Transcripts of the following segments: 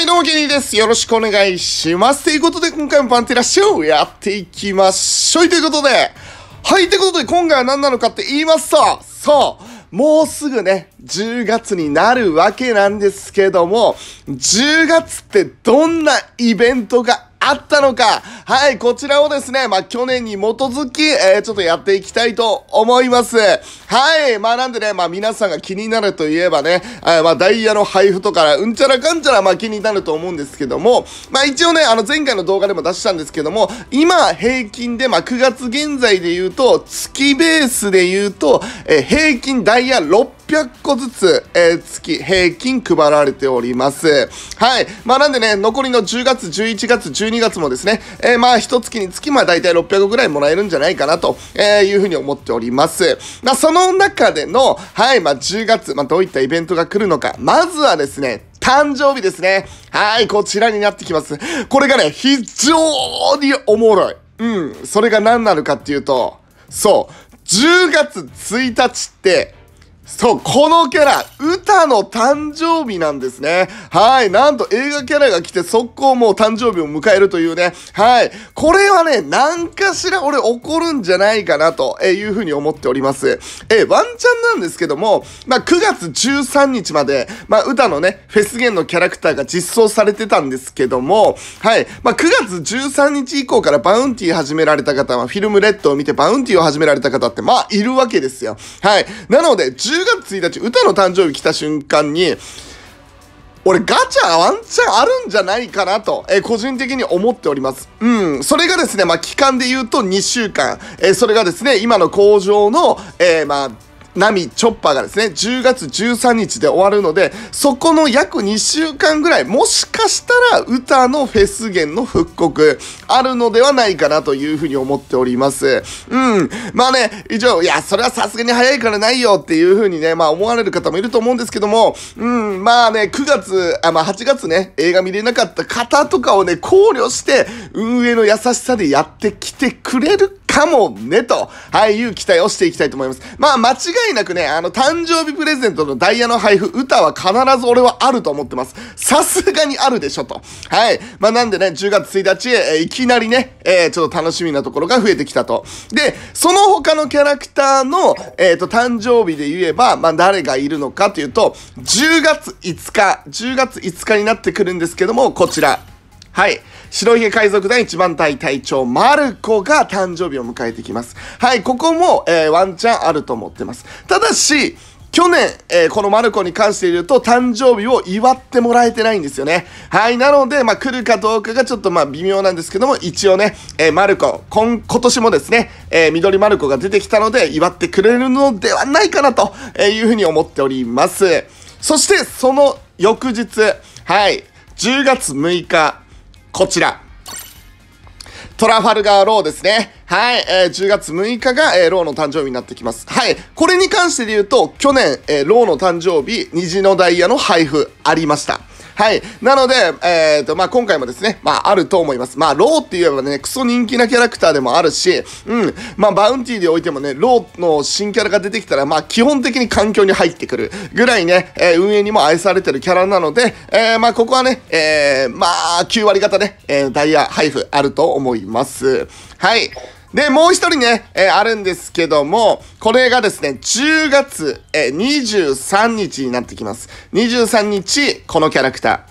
はい、どうも、ケニーです。よろしくお願いします。ということで、今回もパンテラッシュをやっていきましょう。ということで、はい、ということで、今回は何なのかって言いますと、そう、もうすぐね、10月になるわけなんですけども、10月ってどんなイベントがあったのか、はい、こちらをですね、まあ、去年に基づき、えー、ちょっとやっていきたいと思います。はい。まあなんでね、まあ皆さんが気になるといえばね、あまあダイヤの配布とか、うんちゃらかんちゃらまあ気になると思うんですけども、まあ一応ね、あの前回の動画でも出したんですけども、今平均でまあ9月現在で言うと、月ベースで言うと、え平均ダイヤ600 600個ずつ、えー、月平均配られております。はい。まあなんでね、残りの10月、11月、12月もですね、えー、まあ一月につきまあ大体600個ぐらいもらえるんじゃないかなと、えいうふうに思っております。まあそのその中での、はい、まあ、10月、まあ、どういったイベントが来るのか、まずはですね、誕生日ですね。はい、こちらになってきます。これがね、非常におもろい。うん、それが何なのかっていうと、そう、10月1日って、そう、このキャラ、歌の誕生日なんですね。はい、なんと映画キャラが来て速攻もう誕生日を迎えるというね。はい、これはね、何かしら俺怒るんじゃないかなというふうに思っております。え、ワンチャンなんですけども、まあ、9月13日まで、まあ、歌のね、フェスゲンのキャラクターが実装されてたんですけども、はい、まあ、9月13日以降からバウンティー始められた方は、フィルムレッドを見てバウンティーを始められた方って、まあ、いるわけですよ。はい。なので、10 10月1日、歌の誕生日来た瞬間に、俺ガチャワンチャンあるんじゃないかなと、えー、個人的に思っております。うん。それがですね、まあ、期間で言うと2週間。えー、それがですね、今の工場の、えー、まあ、み、チョッパーがですね、10月13日で終わるので、そこの約2週間ぐらい、もしかしたら歌のフェス源の復刻、あるのではないかなというふうに思っております。うん。まあね、以上、いや、それはさすがに早いからないよっていうふうにね、まあ思われる方もいると思うんですけども、うん、まあね、9月、あ、まあ8月ね、映画見れなかった方とかをね、考慮して、運営の優しさでやってきてくれるかもね、と、はい、いう期待をしていきたいと思います。まあ、間違いなくね、あの、誕生日プレゼントのダイヤの配布、歌は必ず俺はあると思ってます。さすがにあるでしょ、と。はい。まあ、なんでね、10月1日、えー、いきなりね、えー、ちょっと楽しみなところが増えてきたと。で、その他のキャラクターの、えっ、ー、と、誕生日で言えば、まあ、誰がいるのかというと、10月5日、10月5日になってくるんですけども、こちら。はい。白ひげ海賊団一番隊隊長、マルコが誕生日を迎えてきます。はい、ここも、えー、ワンチャンあると思ってます。ただし、去年、えー、このマルコに関して言うと、誕生日を祝ってもらえてないんですよね。はい。なので、まあ、来るかどうかがちょっとまあ、微妙なんですけども、一応ね、えー、マルコ、今、今年もですね、えー、緑マルコが出てきたので、祝ってくれるのではないかな、というふうに思っております。そして、その翌日、はい、10月6日、こちら。トラファルガー・ローですね。はい、えー、10月6日が、えー、ローの誕生日になってきます。はい、これに関してで言うと、去年、えー、ローの誕生日、虹のダイヤの配布ありました。はい。なので、えっ、ー、と、まあ、今回もですね、まあ、あると思います。まあ、ローって言えばね、クソ人気なキャラクターでもあるし、うん。まあ、バウンティーでおいてもね、ローの新キャラが出てきたら、まあ、基本的に環境に入ってくるぐらいね、えー、運営にも愛されてるキャラなので、えー、まあ、ここはね、えー、まあ、9割方ね、えー、ダイヤ配布あると思います。はい。で、もう一人ね、えー、あるんですけども、これがですね、10月、えー、23日になってきます。23日、このキャラクター、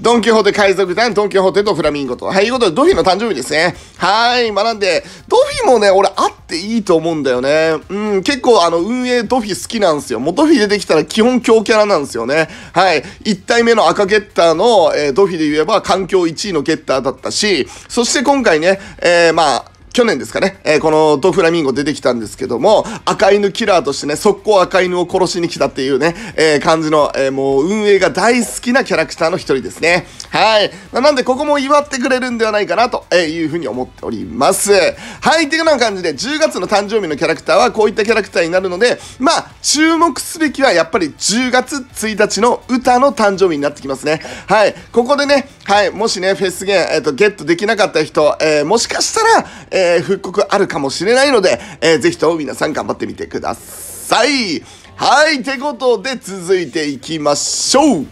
ドン・キホーテ海賊団、ドン・キホーテとフラミンゴと。はい、いうことで、ドフィの誕生日ですね。はい、まあ、なんで、ドフィもね、俺、あっていいと思うんだよね。うん、結構、あの、運営ドフィ好きなんですよ。もうドフィ出てきたら基本強キャラなんですよね。はい、1体目の赤ゲッターの、えー、ドフィで言えば、環境1位のゲッターだったし、そして今回ね、えー、まあ、去年ですかね、えー、このドフラミンゴ出てきたんですけども、赤犬キラーとしてね、速攻赤犬を殺しに来たっていうね、えー、感じの、えー、もう運営が大好きなキャラクターの一人ですね。はい。まあ、なんで、ここも祝ってくれるんではないかなと、えいうふうに思っております。はい。というような感じで、10月の誕生日のキャラクターはこういったキャラクターになるので、まあ、注目すべきはやっぱり10月1日の歌の誕生日になってきますね。はい。ここでね、はい。もしね、フェスゲン、えっ、と、ゲットできなかった人、えもしかしたら、えーえー、復刻あるかもしれないので、えー、ぜひとも皆さん頑張ってみてください。はい、てことで続いていきましょう。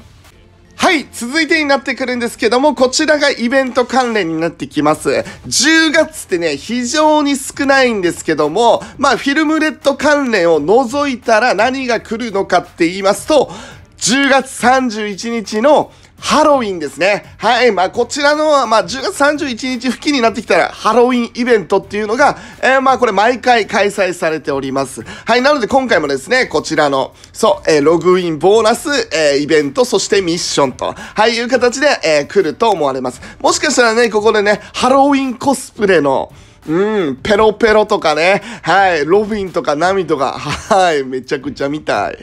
はい、続いてになってくるんですけども、こちらがイベント関連になってきます。10月ってね、非常に少ないんですけども、まあ、フィルムレッド関連を除いたら何が来るのかって言いますと、10月31日のハロウィンですね。はい。まあ、こちらのは、まあ、10月31日付近になってきたら、ハロウィンイベントっていうのが、えー、まあ、これ毎回開催されております。はい。なので、今回もですね、こちらの、そう、えー、ログインボーナス、えー、イベント、そしてミッションと、はい、いう形で、えー、来ると思われます。もしかしたらね、ここでね、ハロウィンコスプレの、うん、ペロペロとかね、はい、ロビンとかナミとか、はい、めちゃくちゃ見たい。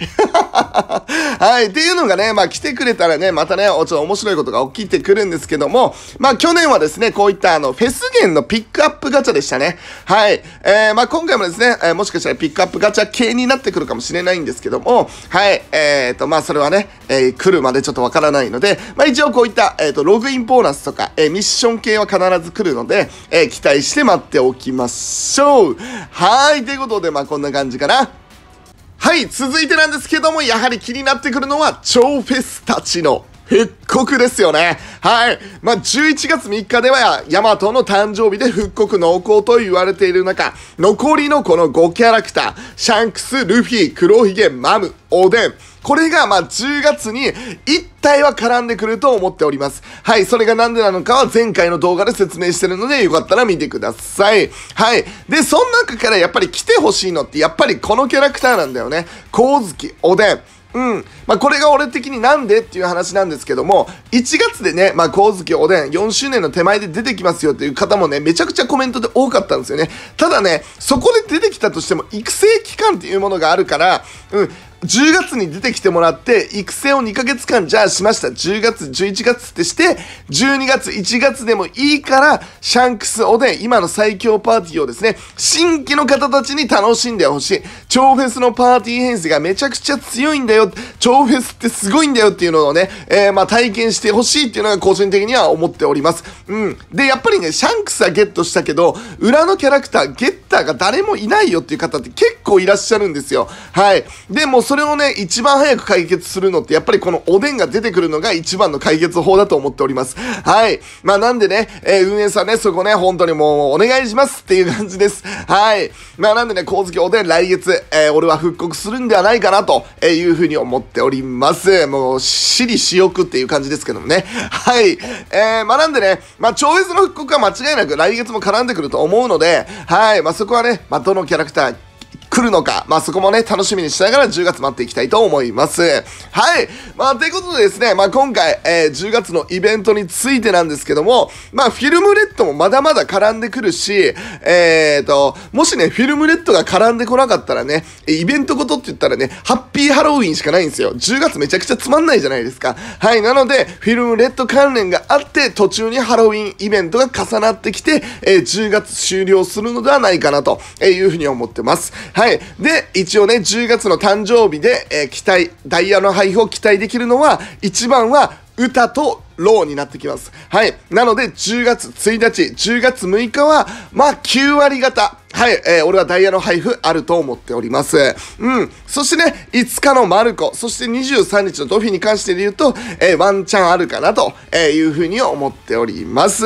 はい。っていうのがね、まあ来てくれたらね、またね、ちょっと面白いことが起きてくるんですけども、まあ去年はですね、こういったあの、フェス源のピックアップガチャでしたね。はい。えー、まあ今回もですね、えー、もしかしたらピックアップガチャ系になってくるかもしれないんですけども、はい。えっ、ー、と、まあそれはね、えー、来るまでちょっとわからないので、まあ一応こういった、えっ、ー、と、ログインボーナスとか、えー、ミッション系は必ず来るので、えー、期待して待っておきましょう。はい。ということで、まあこんな感じかな。はい、続いてなんですけども、やはり気になってくるのは、超フェスたちの復刻ですよね。はい。まあ、11月3日では、ヤマトの誕生日で復刻濃厚と言われている中、残りのこの5キャラクター、シャンクス、ルフィ、黒ひげ、マム、おでん、これが、ま10月に一体は絡んでくると思っております。はい、それがなんでなのかは前回の動画で説明してるので、よかったら見てください。はい。で、その中からやっぱり来てほしいのって、やっぱりこのキャラクターなんだよね。光月、おでん。うん。まあ、これが俺的になんでっていう話なんですけども、1月でね、まあ、光月おでん4周年の手前で出てきますよっていう方もね、めちゃくちゃコメントで多かったんですよね。ただね、そこで出てきたとしても、育成期間っていうものがあるから、うん、10月に出てきてもらって、育成を2ヶ月間じゃあしました。10月、11月ってして、12月、1月でもいいから、シャンクスおでん、今の最強パーティーをですね、新規の方たちに楽しんでほしい。超フェスのパーティー編成がめちゃくちゃ強いんだよ。超フェスってすごいんだよっていうのをね、えー、まあ体験してほしいっていうのが個人的には思っております。うん。で、やっぱりね、シャンクスはゲットしたけど、裏のキャラクター、ゲッターが誰もいないよっていう方って結構いらっしゃるんですよ。はい。で、もそれをね、一番早く解決するのって、やっぱりこのおでんが出てくるのが一番の解決法だと思っております。はい。まあなんでね、えー、運営さんね、そこね、本当にもうお願いしますっていう感じです。はい。まあなんでね、光月おでん来月、えー、俺は復刻するんではないかなというふうに思っております。もう、私利私欲っていう感じですけどもね。はい。えー、まあなんでね、まあ超越の復刻は間違いなく来月も絡んでくると思うので、はい。まあそこはね、まあどのキャラクター、来るのか、まあ、そこもね、楽しみにしながら10月待っていきたいと思います。はい。まあ、ということでですね、まあ、今回、えー、10月のイベントについてなんですけども、まあ、フィルムレッドもまだまだ絡んでくるし、えーと、もしね、フィルムレッドが絡んでこなかったらね、イベントごとって言ったらね、ハッピーハロウィンしかないんですよ。10月めちゃくちゃつまんないじゃないですか。はい。なので、フィルムレッド関連があって、途中にハロウィンイベントが重なってきて、えー、10月終了するのではないかなというふうに思ってます。はいはい。で、一応ね、10月の誕生日で、えー、期待、ダイヤの配布を期待できるのは、1番は、歌とローになってきます。はい。なので、10月1日、10月6日は、まあ、9割方。はい。えー、俺はダイヤの配布あると思っております。うん。そしてね、5日のマルコ、そして23日のドフィに関してで言うと、えー、ワンチャンあるかなと、えいうふうに思っております。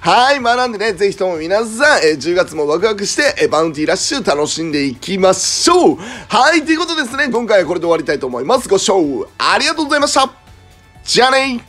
はい。まあ、なんでね、ぜひとも皆さん、えー、10月もワクワクして、えバウンティーラッシュ楽しんでいきましょう。はい。ということですね、今回はこれで終わりたいと思います。ご視聴ありがとうございました。じゃあね